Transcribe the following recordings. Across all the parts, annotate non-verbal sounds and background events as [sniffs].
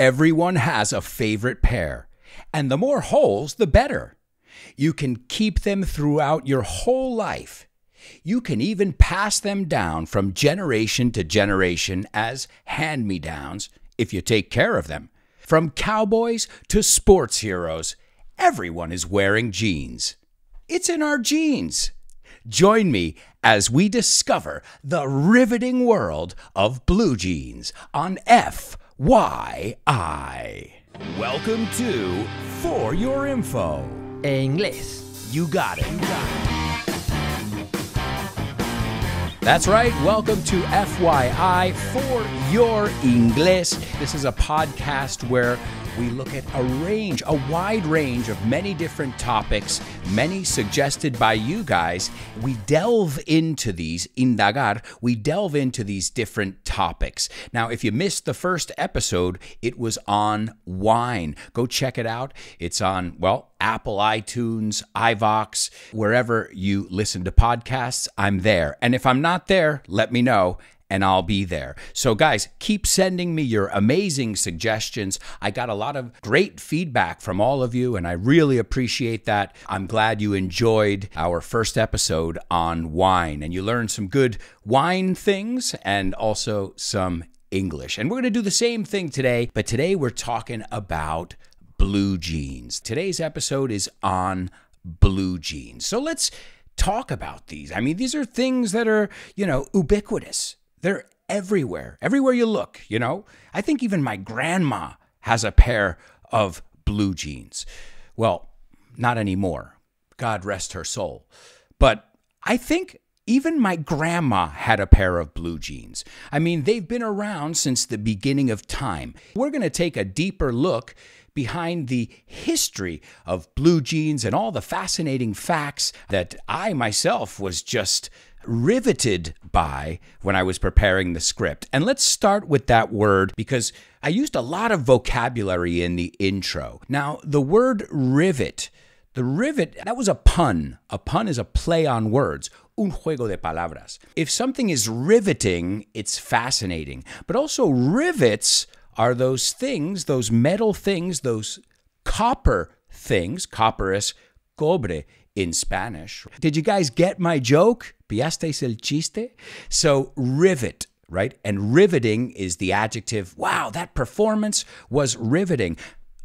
Everyone has a favorite pair, and the more holes, the better. You can keep them throughout your whole life. You can even pass them down from generation to generation as hand me downs if you take care of them. From cowboys to sports heroes, everyone is wearing jeans. It's in our genes. Join me as we discover the riveting world of blue jeans on F FYI. Welcome to For Your Info. E You got it. That's right. Welcome to FYI for Your Inglés. This is a podcast where we look at a range, a wide range of many different topics, many suggested by you guys. We delve into these, indagar, we delve into these different topics. Now, if you missed the first episode, it was on wine. Go check it out. It's on, well, Apple, iTunes, iVox, wherever you listen to podcasts, I'm there. And if I'm not there, let me know and I'll be there. So, guys, keep sending me your amazing suggestions. I got a lot of great feedback from all of you, and I really appreciate that. I'm glad you enjoyed our first episode on wine and you learned some good wine things and also some English. And we're going to do the same thing today, but today we're talking about blue jeans. Today's episode is on blue jeans. So, let's talk about these. I mean, these are things that are, you know, ubiquitous they're everywhere, everywhere you look, you know? I think even my grandma has a pair of blue jeans. Well, not anymore. God rest her soul. But I think even my grandma had a pair of blue jeans. I mean, they've been around since the beginning of time. We're going to take a deeper look behind the history of blue jeans and all the fascinating facts that I myself was just riveted by when I was preparing the script. And let's start with that word because I used a lot of vocabulary in the intro. Now, the word rivet, the rivet, that was a pun. A pun is a play on words. Un juego de palabras. If something is riveting, it's fascinating. But also, rivets are those things, those metal things, those copper things, copper cobre in Spanish. Did you guys get my joke? Piaste el chiste? So, rivet right? And riveting is the adjective. Wow, that performance was riveting.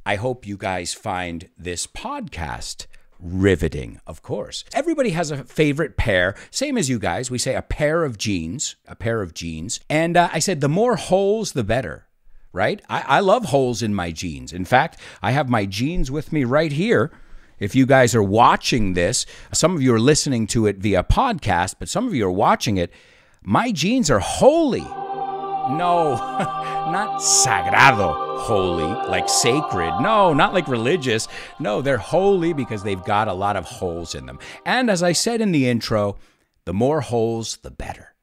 I hope you guys find this podcast riveting, of course. Everybody has a favorite pair, same as you guys. We say a pair of jeans, a pair of jeans. And uh, I said, the more holes, the better. Right? I, I love holes in my jeans. In fact, I have my jeans with me right here if you guys are watching this, some of you are listening to it via podcast, but some of you are watching it. My genes are holy. No, [laughs] not sagrado, holy, like sacred. No, not like religious. No, they're holy because they've got a lot of holes in them. And as I said in the intro, the more holes, the better.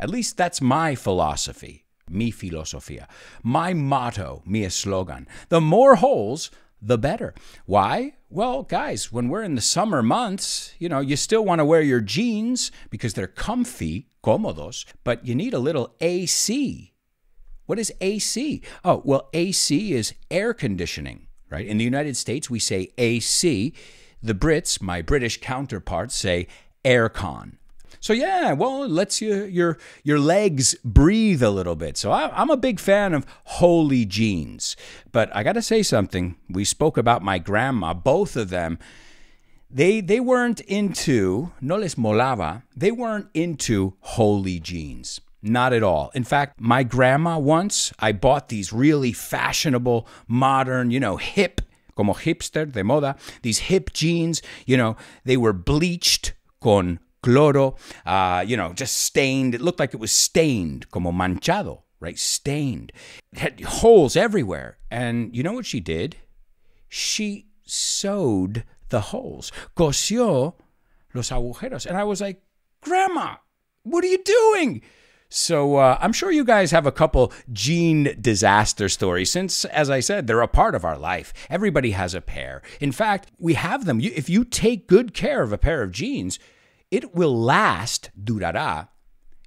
At least that's my philosophy, mi filosofia. My motto, mi slogan. The more holes, the better. Why? Well, guys, when we're in the summer months, you know, you still want to wear your jeans because they're comfy, cómodos, but you need a little AC. What is AC? Oh, well, AC is air conditioning, right? In the United States, we say AC. The Brits, my British counterparts, say aircon. So yeah, well, it lets you your your legs breathe a little bit. So I, I'm a big fan of holy jeans. But I got to say something. We spoke about my grandma, both of them they they weren't into no les molaba they weren't into holy jeans not at all in fact my grandma once i bought these really fashionable modern you know hip como hipster de moda these hip jeans you know they were bleached con cloro, uh, you know, just stained. It looked like it was stained, como manchado, right? Stained. It had holes everywhere. And you know what she did? She sewed the holes. Cosió los agujeros. And I was like, Grandma, what are you doing? So uh, I'm sure you guys have a couple gene disaster stories, since, as I said, they're a part of our life. Everybody has a pair. In fact, we have them. You, if you take good care of a pair of jeans, it will last, durará,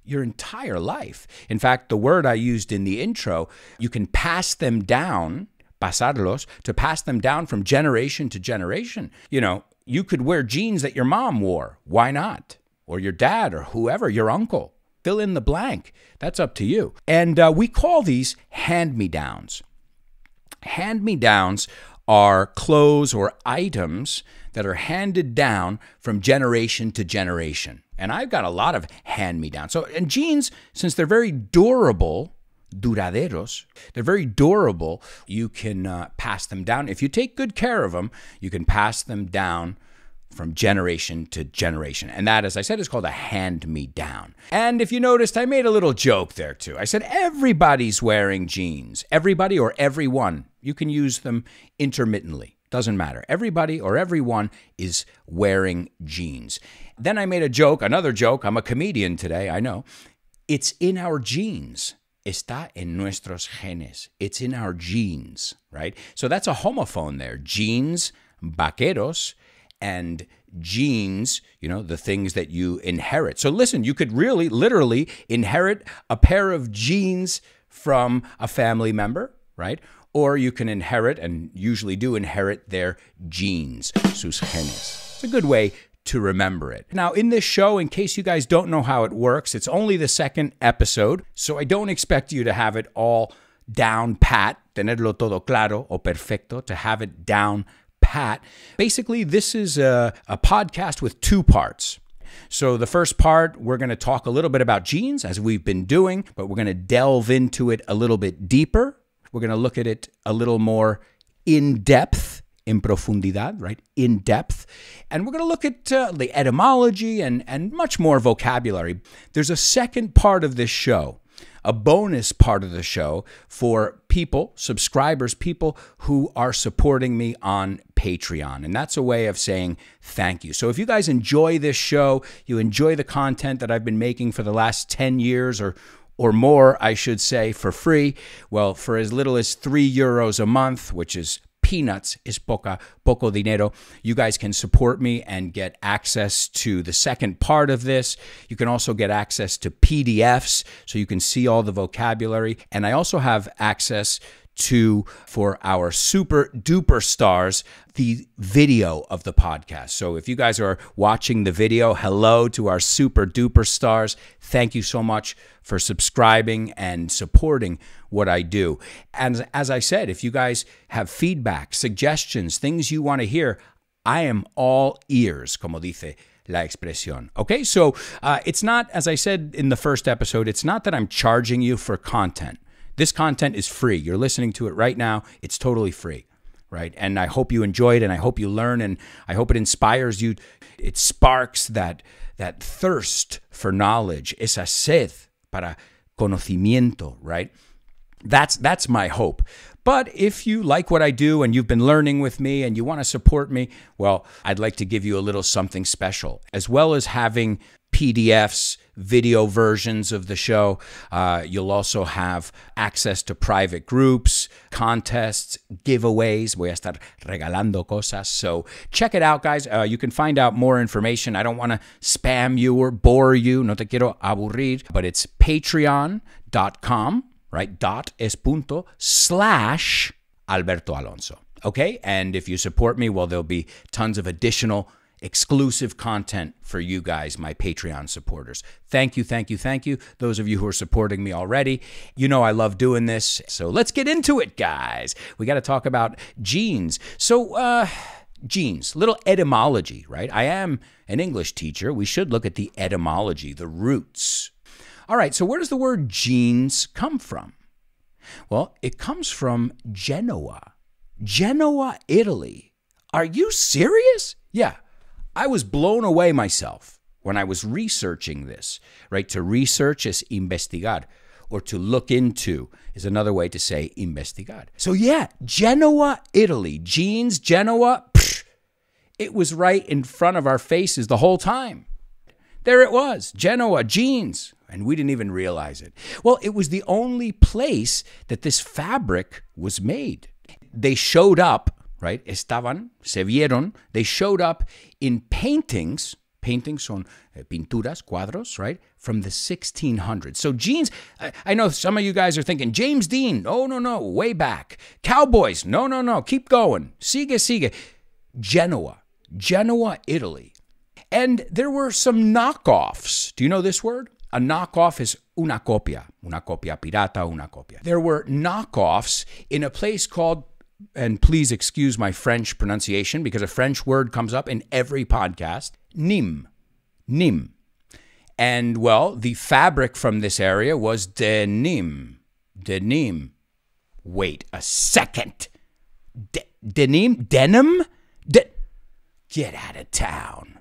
your entire life. In fact, the word I used in the intro, you can pass them down, pasarlos, to pass them down from generation to generation. You know, you could wear jeans that your mom wore. Why not? Or your dad or whoever, your uncle. Fill in the blank. That's up to you. And uh, we call these hand me downs. Hand me downs are clothes or items that are handed down from generation to generation. And I've got a lot of hand me downs So, and jeans, since they're very durable, duraderos. They're very durable. You can uh, pass them down. If you take good care of them, you can pass them down from generation to generation. And that, as I said, is called a hand me down. And if you noticed, I made a little joke there too. I said, everybody's wearing jeans. Everybody or everyone. You can use them intermittently. Doesn't matter. Everybody or everyone is wearing jeans. Then I made a joke, another joke. I'm a comedian today, I know. It's in our genes está en nuestros genes. It's in our genes, right? So that's a homophone there. Genes, vaqueros, and genes, you know, the things that you inherit. So listen, you could really, literally inherit a pair of genes from a family member, right? Or you can inherit, and usually do inherit, their genes, sus genes. It's a good way to remember it. Now, in this show, in case you guys don't know how it works, it's only the second episode, so I don't expect you to have it all down pat, tenerlo todo claro o perfecto, to have it down Pat. Basically, this is a, a podcast with two parts. So, the first part, we're going to talk a little bit about genes as we've been doing, but we're going to delve into it a little bit deeper. We're going to look at it a little more in depth, in profundidad, right? In depth. And we're going to look at uh, the etymology and, and much more vocabulary. There's a second part of this show a bonus part of the show for people, subscribers, people who are supporting me on Patreon. And that's a way of saying thank you. So if you guys enjoy this show, you enjoy the content that I've been making for the last 10 years or or more, I should say, for free. Well, for as little as three euros a month, which is peanuts is poca, poco dinero. You guys can support me and get access to the second part of this. You can also get access to PDFs so you can see all the vocabulary. And I also have access to, for our super duper stars, the video of the podcast. So if you guys are watching the video, hello to our super duper stars. Thank you so much for subscribing and supporting what I do. And as I said, if you guys have feedback, suggestions, things you want to hear, I am all ears, como dice la expresión. Okay, so uh, it's not, as I said in the first episode, it's not that I'm charging you for content. This content is free. You're listening to it right now. It's totally free, right? And I hope you enjoy it and I hope you learn and I hope it inspires you. It sparks that that thirst for knowledge, esa sed para conocimiento, right? That's that's my hope. But if you like what I do and you've been learning with me and you want to support me, well, I'd like to give you a little something special, as well as having PDFs, video versions of the show. Uh, you'll also have access to private groups, contests, giveaways. Voy a estar regalando cosas. So check it out, guys. Uh, you can find out more information. I don't want to spam you or bore you. No te quiero aburrir. But it's patreon.com, right? Dot es punto slash Alberto Alonso. Okay? And if you support me, well, there'll be tons of additional exclusive content for you guys, my Patreon supporters. Thank you, thank you, thank you. Those of you who are supporting me already, you know I love doing this. So let's get into it, guys. We got to talk about genes. So, uh, genes, little etymology, right? I am an English teacher. We should look at the etymology, the roots. All right, so where does the word genes come from? Well, it comes from Genoa, Genoa, Italy. Are you serious? Yeah, I was blown away myself when I was researching this, right? To research is investigar, or to look into is another way to say investigar. So, yeah, Genoa, Italy, jeans, Genoa, psh, it was right in front of our faces the whole time. There it was, Genoa, jeans, and we didn't even realize it. Well, it was the only place that this fabric was made. They showed up right? Estaban, se vieron, they showed up in paintings. Paintings son eh, pinturas, cuadros, right? From the 1600s. So jeans, I, know some of you guys are thinking, James Dean, no, no, no, way back. Cowboys, no, no, no, keep going. Siga, siga. Genoa, Genoa, Italy. And there were some knockoffs. Do you know this word? A knockoff is una copia, una copia pirata, una copia. There were knockoffs in a place called and please excuse my French pronunciation because a French word comes up in every podcast Nîm, Nîm, And well, the fabric from this area was de Nim. De Nim. Wait a second. De, denim? Denim? De- get out of town.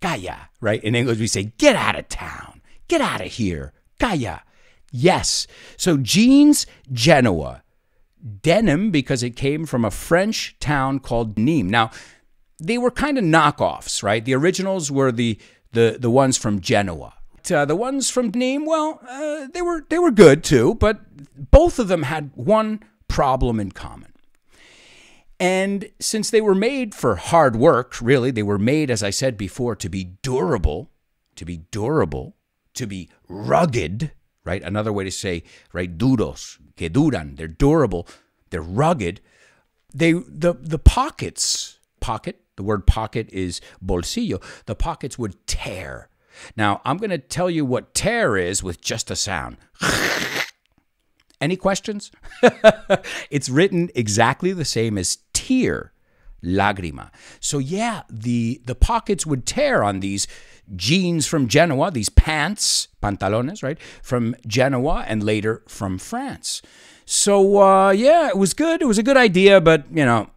Gaya, right? In English, we say, get out of town. Get out of here. Gaya. Yes. So jeans, Genoa denim because it came from a French town called Nîmes. Now, they were kind of knockoffs, right? The originals were the the the ones from Genoa. Uh, the ones from Nîmes, well, uh, they were they were good too, but both of them had one problem in common. And since they were made for hard work, really, they were made, as I said before, to be durable, to be durable, to be rugged, right? Another way to say, right, duros, que duran, they're durable, they're rugged. They the the pockets, pocket, the word pocket is bolsillo, the pockets would tear. Now, I'm going to tell you what tear is with just a sound. [laughs] Any questions? [laughs] it's written exactly the same as tear, lagrima. So yeah, the the pockets would tear on these jeans from Genoa, these pants, pantalones, right, from Genoa and later from France. So, uh, yeah, it was good. It was a good idea, but, you know,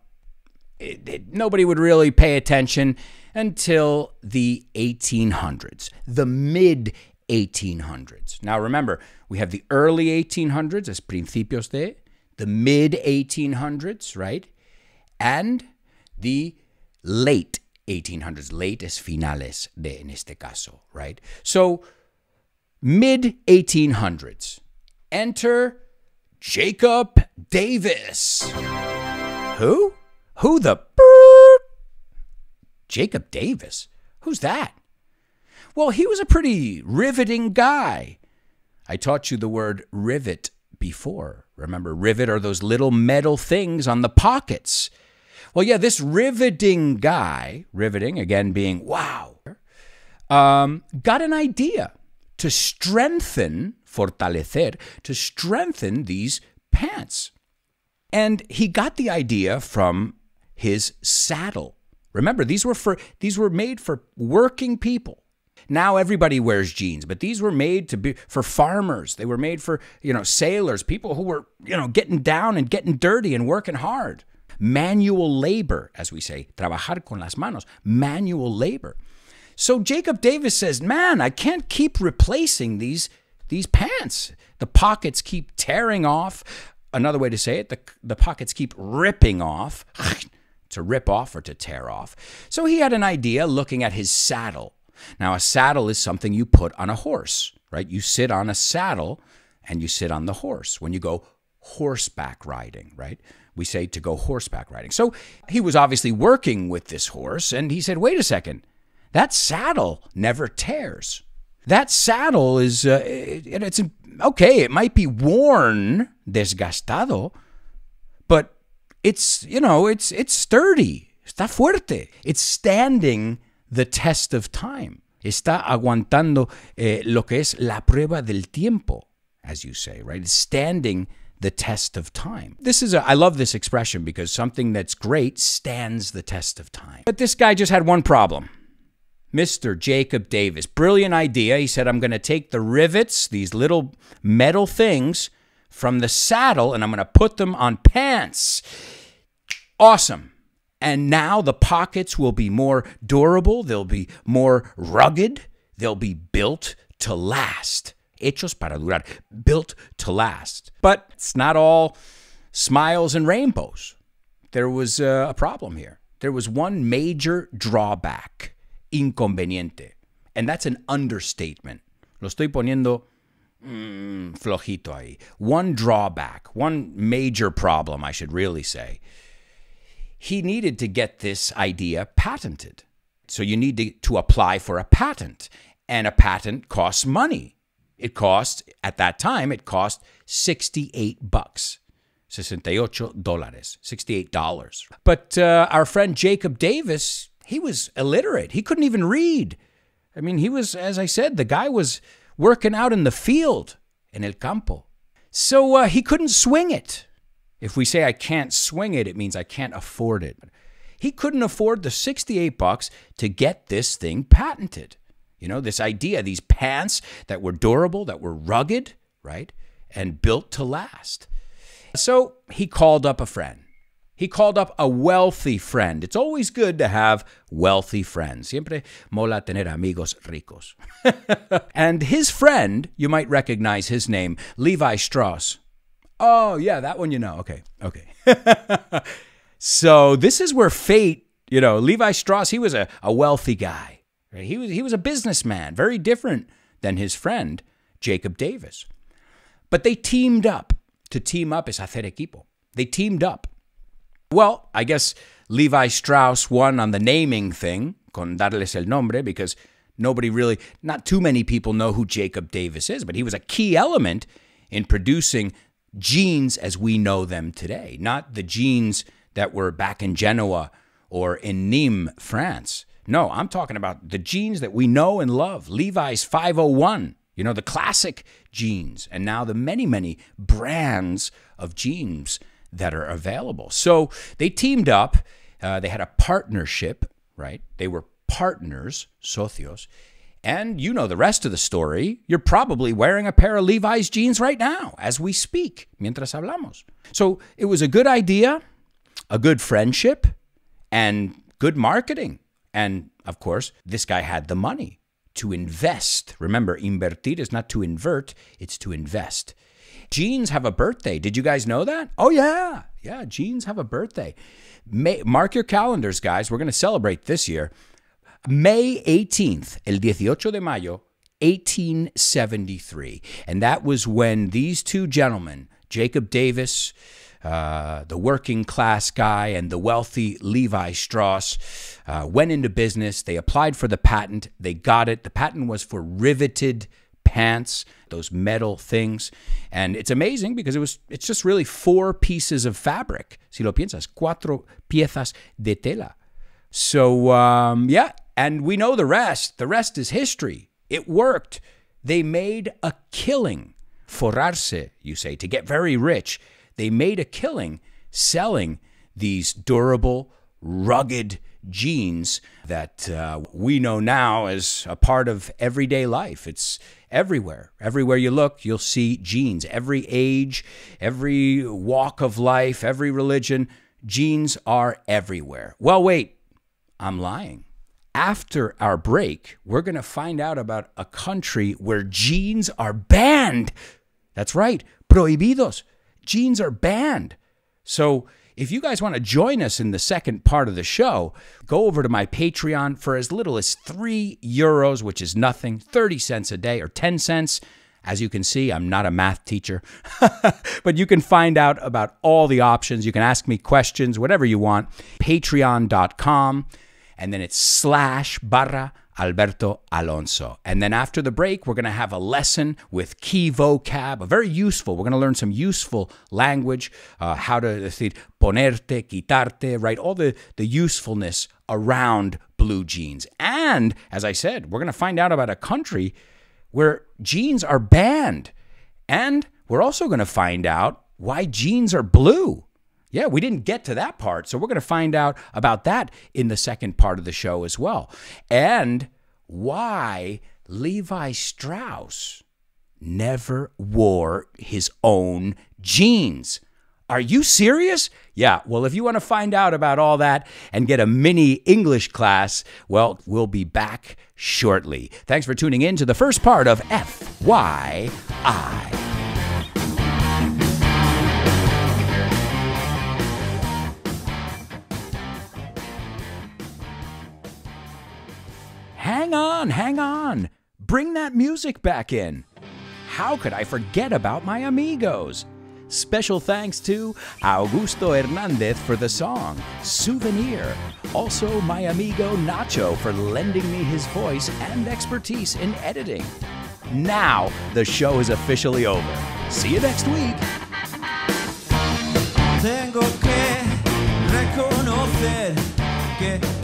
it, it, nobody would really pay attention until the 1800s, the mid 1800s. Now, remember, we have the early 1800s as principios de, the mid 1800s, right? And the late 1800s, latest finales de en este caso, right? So, mid 1800s, enter Jacob Davis. Who? Who the? Jacob Davis? Who's that? Well, he was a pretty riveting guy. I taught you the word rivet before. Remember, rivet are those little metal things on the pockets well, yeah, this riveting guy, riveting again being wow, um, got an idea to strengthen, fortalecer, to strengthen these pants. And he got the idea from his saddle. Remember, these were for these were made for working people. Now everybody wears jeans, but these were made to be for farmers. They were made for, you know, sailors, people who were, you know, getting down and getting dirty and working hard manual labor, as we say, trabajar con las manos, manual labor. So Jacob Davis says, Man, I can't keep replacing these, these pants. The pockets keep tearing off. Another way to say it, the, the pockets keep ripping off, [sniffs] to rip off or to tear off. So he had an idea looking at his saddle. Now, a saddle is something you put on a horse, right? You sit on a saddle and you sit on the horse when you go horseback riding, right? we say to go horseback riding. So he was obviously working with this horse, and he said, wait a second, that saddle never tears. That saddle is, uh, it, it's okay, it might be worn, desgastado, but it's, you know, it's, it's sturdy, está fuerte, it's standing the test of time. Está aguantando eh, lo que es la prueba del tiempo, as you say, right? It's standing the test of time. This is a, I love this expression because something that's great stands the test of time. But this guy just had one problem. Mr. Jacob Davis, brilliant idea. He said, I'm going to take the rivets, these little metal things from the saddle, and I'm going to put them on pants. Awesome. And now the pockets will be more durable, they'll be more rugged, they'll be built to last hechos para durar, built to last. But it's not all smiles and rainbows. There was uh, a problem here. There was one major drawback, inconveniente, and that's an understatement. Lo estoy poniendo mm, flojito ahí. One drawback, one major problem, I should really say. He needed to get this idea patented. So you need to, to apply for a patent, and a patent costs money. It cost, at that time, it cost 68 bucks. 68 dólares, $68. But uh, our friend Jacob Davis, he was illiterate. He couldn't even read. I mean, he was, as I said, the guy was working out in the field, in el campo. So uh, he couldn't swing it. If we say I can't swing it, it means I can't afford it. He couldn't afford the 68 bucks to get this thing patented. You know, this idea, these pants that were durable, that were rugged, right? And built to last. So he called up a friend. He called up a wealthy friend. It's always good to have wealthy friends. Siempre mola tener amigos ricos. [laughs] and his friend, you might recognize his name, Levi Strauss. Oh, yeah, that one you know. Okay, okay. [laughs] so this is where fate, you know, Levi Strauss, he was a, a wealthy guy he was, he was a businessman, very different than his friend, Jacob Davis. But they teamed up. To team up as hacer equipo. They teamed up. Well, I guess Levi Strauss won on the naming thing, con darles el nombre, because nobody really, not too many people know who Jacob Davis is, but he was a key element in producing genes as we know them today, not the genes that were back in Genoa or in Nîmes, France. No, I'm talking about the jeans that we know and love Levi's 501, you know, the classic jeans, and now the many, many brands of jeans that are available. So they teamed up, uh, they had a partnership, right? They were partners, socios. And you know the rest of the story. You're probably wearing a pair of Levi's jeans right now as we speak, mientras hablamos. So it was a good idea, a good friendship, and good marketing. And of course, this guy had the money to invest. Remember, invertir is not to invert, it's to invest. Jeans have a birthday. Did you guys know that? Oh, yeah. Yeah, jeans have a birthday. May, mark your calendars, guys. We're going to celebrate this year. May 18th, el 18 de mayo, 1873. And that was when these two gentlemen, Jacob Davis, uh, the working class guy and the wealthy Levi Strauss uh, went into business. They applied for the patent. They got it. The patent was for riveted pants, those metal things. And it's amazing because it was it's just really four pieces of fabric. Si lo piensas, cuatro piezas de tela. So um, yeah, and we know the rest. The rest is history. It worked. They made a killing. Forarse, you say, to get very rich they made a killing selling these durable, rugged jeans that uh, we know now as a part of everyday life. It's everywhere. Everywhere you look, you'll see jeans. Every age, every walk of life, every religion, jeans are everywhere. Well, wait, I'm lying. After our break, we're going to find out about a country where jeans are banned. That's right, prohibidos jeans are banned. So if you guys want to join us in the second part of the show, go over to my Patreon for as little as three euros, which is nothing, 30 cents a day or 10 cents. As you can see, I'm not a math teacher, [laughs] but you can find out about all the options. You can ask me questions, whatever you want. Patreon.com, and then it's slash barra Alberto Alonso. And then after the break, we're going to have a lesson with key vocab, a very useful. We're going to learn some useful language, uh, how to say ponerte, quitarte, right? All the, the usefulness around blue jeans. And as I said, we're going to find out about a country where jeans are banned. And we're also going to find out why jeans are blue. Yeah, we didn't get to that part. So we're going to find out about that in the second part of the show as well. And why Levi Strauss never wore his own jeans. Are you serious? Yeah, well, if you want to find out about all that and get a mini English class, well, we'll be back shortly. Thanks for tuning in to the first part of FYI. on, hang on. Bring that music back in. How could I forget about my amigos? Special thanks to Augusto Hernandez for the song, Souvenir. Also, my amigo Nacho for lending me his voice and expertise in editing. Now, the show is officially over. See you next week. Tengo que reconocer que